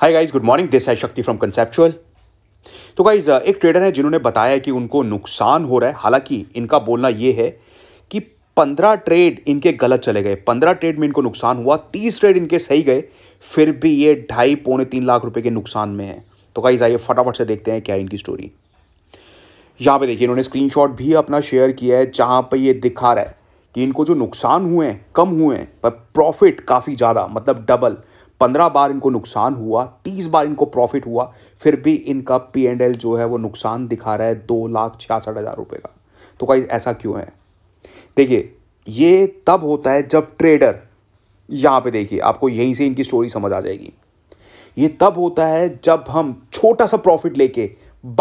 hi guys good morning this है Shakti from conceptual तो guys uh, एक ट्रेडर है जिन्होंने बताया कि उनको नुकसान हो रहा है हालांकि इनका बोलना यह है कि पंद्रह ट्रेड इनके गलत चले गए पंद्रह ट्रेड में इनको नुकसान हुआ तीस ट्रेड इनके सही गए फिर भी ये ढाई पौने तीन लाख रुपए के नुकसान में है तो गाइज आइए फटाफट से देखते हैं क्या इनकी स्टोरी यहाँ पे देखिए इन्होंने स्क्रीनशॉट भी अपना शेयर किया है जहाँ पे ये दिखा रहा है कि इनको जो नुकसान हुए हैं कम हुए हैं पर प्रॉफिट काफ़ी ज़्यादा मतलब डबल पंद्रह बार इनको नुकसान हुआ तीस बार इनको प्रॉफिट हुआ फिर भी इनका पी एंड एल जो है वो नुकसान दिखा रहा है दो लाख छियासठ हज़ार रुपये का तो कहीं ऐसा क्यों है देखिए ये तब होता है जब ट्रेडर यहाँ पे देखिए आपको यहीं से इनकी स्टोरी समझ आ जाएगी ये तब होता है जब हम छोटा सा प्रॉफिट लेके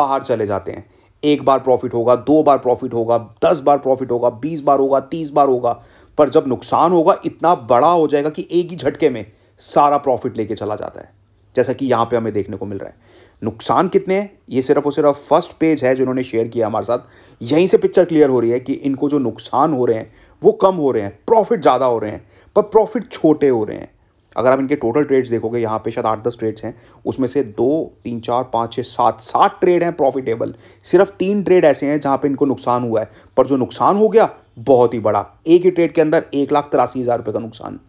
बाहर चले जाते हैं एक बार प्रॉफिट होगा दो बार प्रॉफिट होगा दस बार प्रॉफिट होगा बीस बार होगा तीस बार होगा पर जब नुकसान होगा इतना बड़ा हो जाएगा कि एक ही झटके में सारा प्रॉफिट लेके चला जाता है जैसा कि यहाँ पे हमें देखने को मिल रहा है नुकसान कितने हैं ये सिर्फ और सिर्फ फर्स्ट पेज है जो इन्होंने शेयर किया हमारे साथ यहीं से पिक्चर क्लियर हो रही है कि इनको जो नुकसान हो रहे हैं वो कम हो रहे हैं प्रॉफिट ज़्यादा हो रहे हैं पर प्रॉफिट छोटे हो रहे हैं अगर आप इनके टोटल ट्रेड्स देखोगे यहाँ पे शायद आठ दस ट्रेड्स हैं उसमें से दो तीन चार पाँच छः सात सात ट्रेड हैं प्रॉफिटेबल सिर्फ तीन ट्रेड ऐसे हैं जहाँ पे इनको नुकसान हुआ है पर जो नुकसान हो गया बहुत ही बड़ा एक ही ट्रेड के अंदर एक लाख तिरासी हज़ार रुपये का नुकसान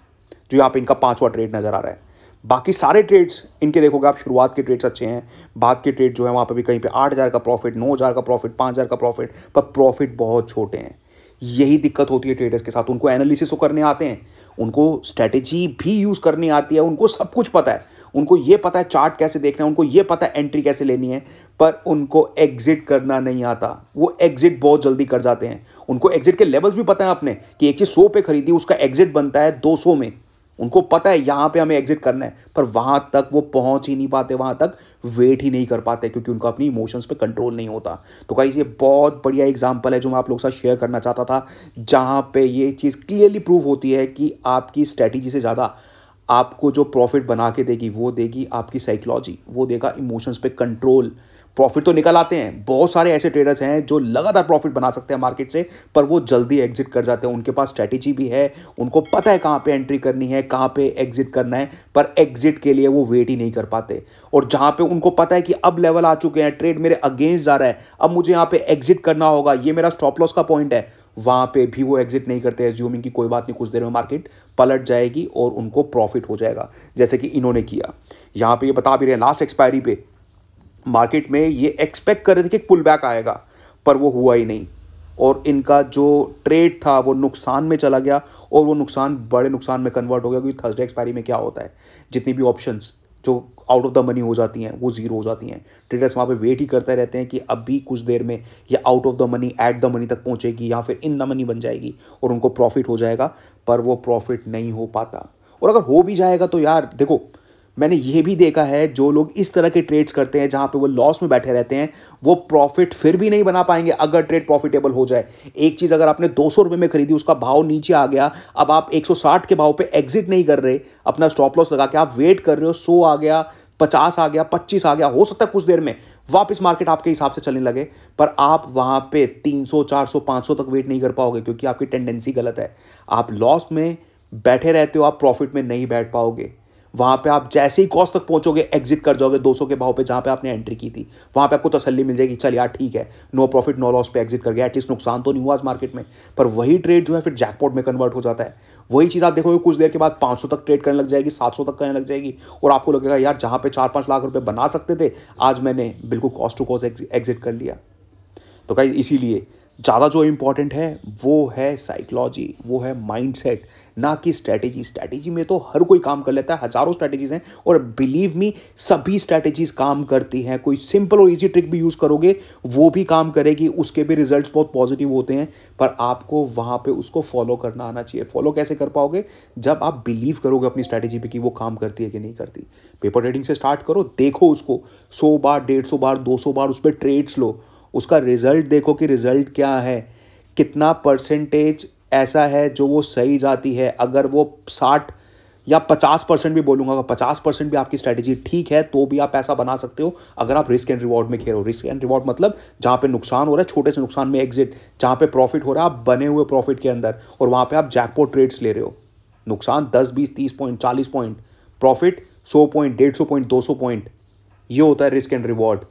जो यहाँ पे इनका पांचवा ट्रेड नज़र आ रहा है बाकी सारे ट्रेड्स इनके देखोगे आप शुरुआत के ट्रेड्स अच्छे हैं बाद के ट्रेड जो है वहाँ पे भी कहीं पे आठ हज़ार का प्रॉफिट नौ हज़ार का प्रॉफिट पाँच हज़ार का प्रॉफिट पर प्रॉफिट बहुत छोटे हैं यही दिक्कत होती है ट्रेडर्स के साथ उनको एनालिसिस तो करने आते हैं उनको स्ट्रैटेजी भी यूज़ करनी आती है उनको सब कुछ पता है उनको ये पता है चार्ट कैसे देखना है उनको ये पता है एंट्री कैसे लेनी है पर उनको एग्जिट करना नहीं आता वो एग्जिट बहुत जल्दी कर जाते हैं उनको एग्जिट के लेवल्स भी पता है आपने कि एक चीज़ सौ पे खरीदी उसका एग्जिट बनता है दो सौ में उनको पता है यहाँ पे हमें एग्जिट करना है पर वहाँ तक वो पहुँच ही नहीं पाते वहाँ तक वेट ही नहीं कर पाते क्योंकि उनका अपनी इमोशंस पे कंट्रोल नहीं होता तो गाइज ये बहुत बढ़िया एग्जाम्पल है जो मैं आप लोगों के साथ शेयर करना चाहता था जहाँ पे ये चीज़ क्लियरली प्रूव होती है कि आपकी स्ट्रैटेजी से ज़्यादा आपको जो प्रॉफिट बना के देगी वो देगी आपकी साइकोलॉजी वो देगा इमोशंस पे कंट्रोल प्रॉफिट तो निकल आते हैं बहुत सारे ऐसे ट्रेडर्स हैं जो लगातार प्रॉफिट बना सकते हैं मार्केट से पर वो जल्दी एग्जिट कर जाते हैं उनके पास स्ट्रैटेजी भी है उनको पता है कहाँ पे एंट्री करनी है कहाँ पे एग्जिट करना है पर एग्जिट के लिए वो वेट ही नहीं कर पाते और जहाँ पे उनको पता है कि अब लेवल आ चुके हैं ट्रेड मेरे अगेंस्ट जा रहा है अब मुझे यहाँ पे एग्जिट करना होगा ये मेरा स्टॉप लॉस का पॉइंट है वहाँ पे भी वो एग्जिट नहीं करते एज्यूमिंग की कोई बात नहीं कुछ देर में मार्केट पलट जाएगी और उनको प्रॉफिट हो जाएगा जैसे कि इन्होंने किया यहाँ पे ये बता भी रहे हैं लास्ट एक्सपायरी पे मार्केट में ये एक्सपेक्ट कर रहे थे कि पुल बैक आएगा पर वो हुआ ही नहीं और इनका जो ट्रेड था वो नुकसान में चला गया और वो नुकसान बड़े नुकसान में कन्वर्ट हो गया क्योंकि थर्सडे एक्सपायरी में क्या होता है जितनी भी ऑप्शंस जो आउट ऑफ द मनी हो जाती हैं वो ज़ीरो हो जाती हैं ट्रेडर्स वहाँ पे वेट ही करते रहते हैं कि अभी कुछ देर में ये out of the money at the money तक पहुँचेगी या फिर इन द मनी बन जाएगी और उनको प्रॉफिट हो जाएगा पर वो प्रॉफिट नहीं हो पाता और अगर हो भी जाएगा तो यार देखो मैंने ये भी देखा है जो लोग इस तरह के ट्रेड्स करते हैं जहाँ पे वो लॉस में बैठे रहते हैं वो प्रॉफिट फिर भी नहीं बना पाएंगे अगर ट्रेड प्रॉफिटेबल हो जाए एक चीज़ अगर आपने दो सौ में खरीदी उसका भाव नीचे आ गया अब आप 160 के भाव पे एग्जिट नहीं कर रहे अपना स्टॉप लॉस लगा के आप वेट कर रहे हो सो आ गया पचास आ गया पच्चीस आ गया हो सकता है कुछ देर में वापस मार्केट आपके हिसाब से चलने लगे पर आप वहाँ पे सौ 400 सौ तक वेट नहीं कर पाओगे क्योंकि आपकी टेंडेंसी गलत है आप लॉस में बैठे रहते हो आप प्रॉफिट में नहीं बैठ पाओगे वहाँ पे आप जैसे ही कॉस्ट तक पहुँचोगे एग्जिट कर जाओगे 200 के भाव पे जहाँ पे आपने एंट्री की थी वहाँ पे आपको तसल्ली मिल जाएगी चल यार ठीक है नो प्रॉफिट नो लॉस पे एग्जिट कर गया एटलीस्ट नुकसान तो नहीं हुआ आज मार्केट में पर वही ट्रेड जो है फिर जैकपॉट में कन्वर्ट हो जाता है वही चीज़ आप देखोगे कुछ देर के बाद पाँच तक ट्रेड करने लग जाएगी सात तक करने लग जाएगी और आपको लगेगा यार जहाँ पर चार पाँच लाख रुपये बना सकते थे आज मैंने बिल्कुल कॉस्ट टू कॉस्ट एग्जिट कर लिया तो कहीं इसीलिए ज़्यादा जो इम्पॉर्टेंट है वो है साइकोलॉजी वो है माइंडसेट ना कि स्ट्रैटेजी स्ट्रैटेजी में तो हर कोई काम कर लेता है हज़ारों स्ट्रैटेजीज हैं और बिलीव मी सभी स्ट्रैटेजीज काम करती हैं कोई सिंपल और इजी ट्रिक भी यूज़ करोगे वो भी काम करेगी उसके भी रिजल्ट्स बहुत पॉजिटिव होते हैं पर आपको वहाँ पे उसको फॉलो करना आना चाहिए फॉलो कैसे कर पाओगे जब आप बिलीव करोगे अपनी स्ट्रैटेजी पर कि वो काम करती है कि नहीं करती पेपर ट्रेडिंग से स्टार्ट करो देखो उसको सौ बार डेढ़ सौ बार दो सौ बार उस पर ट्रेड्स लो उसका रिज़ल्ट देखो कि रिज़ल्ट क्या है कितना परसेंटेज ऐसा है जो वो सही जाती है अगर वो साठ या पचास परसेंट भी बोलूँगा अगर पचास परसेंट भी आपकी स्ट्रैटेजी ठीक है तो भी आप पैसा बना सकते हो अगर आप रिस्क एंड रिवॉर्ड में खेलो रिस्क एंड रिवॉर्ड मतलब जहाँ पे नुकसान हो रहा है छोटे से नुकसान में एग्जिट जहाँ पे प्रॉफिट हो रहा है आप बने हुए प्रॉफिट के अंदर और वहाँ पे आप जैकपॉट ट्रेड्स ले रहे हो नुकसान दस बीस तीस पॉइंट चालीस पॉइंट प्रॉफिट सौ पॉइंट डेढ़ सौ पॉइंट दो सौ पॉइंट ये होता है रिस्क एंड रिवॉर्ड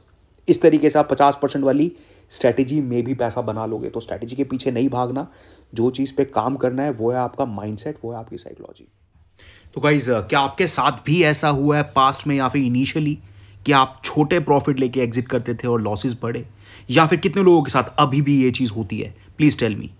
इस तरीके से आप पचास परसेंट वाली स्ट्रैटेजी में भी पैसा बना लोगे तो स्ट्रैटेजी के पीछे नहीं भागना जो चीज़ पे काम करना है वो है आपका माइंडसेट वो है आपकी साइकोलॉजी तो गाइज क्या आपके साथ भी ऐसा हुआ है पास्ट में या फिर इनिशियली कि आप छोटे प्रॉफिट लेके एग्जिट करते थे और लॉसेस बढ़े या फिर कितने लोगों के साथ अभी भी ये चीज़ होती है प्लीज़ टेल मी